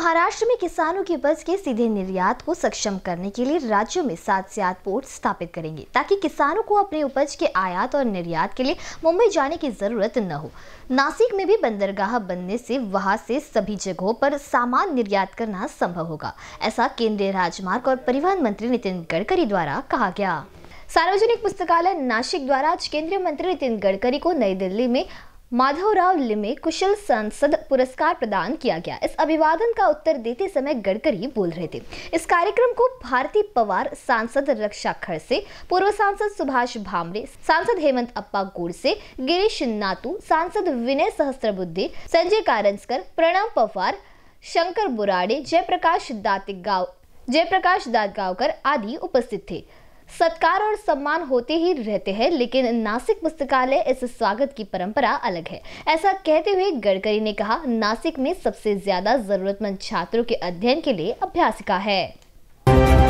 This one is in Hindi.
महाराष्ट्र में किसानों की उपज के सीधे निर्यात को सक्षम करने के लिए राज्यों में सात से आठ पोर्ट स्थापित करेंगे ताकि किसानों को अपने उपज के आयात और निर्यात के लिए मुंबई जाने की जरूरत न हो नासिक में भी बंदरगाह बनने से वहां से सभी जगहों पर सामान निर्यात करना संभव होगा ऐसा केंद्रीय राजमार्ग और परिवहन मंत्री नितिन गडकरी द्वारा कहा गया सार्वजनिक पुस्तकालय नासिक द्वारा आज केंद्रीय मंत्री नितिन गडकरी को नई दिल्ली में माधवराव लिमे कुशल संसद पुरस्कार प्रदान किया गया इस अभिवादन का उत्तर देते समय गडकरी बोल रहे थे इस कार्यक्रम को भारती पवार सांसद रक्षा खड़से पूर्व सांसद सुभाष भामरे सांसद हेमंत अप्पा गोडसे गिरीश नातू सांसद विनय सहस्त्रबुद्धे संजय कारंजकर प्रणव पवार शंकर बुराड़े जयप्रकाश दातिगांव जयप्रकाश दातगांवकर आदि उपस्थित थे सत्कार और सम्मान होते ही रहते हैं लेकिन नासिक पुस्तकालय इस स्वागत की परंपरा अलग है ऐसा कहते हुए गडकरी ने कहा नासिक में सबसे ज्यादा जरूरतमंद छात्रों के अध्ययन के लिए अभ्यासिका है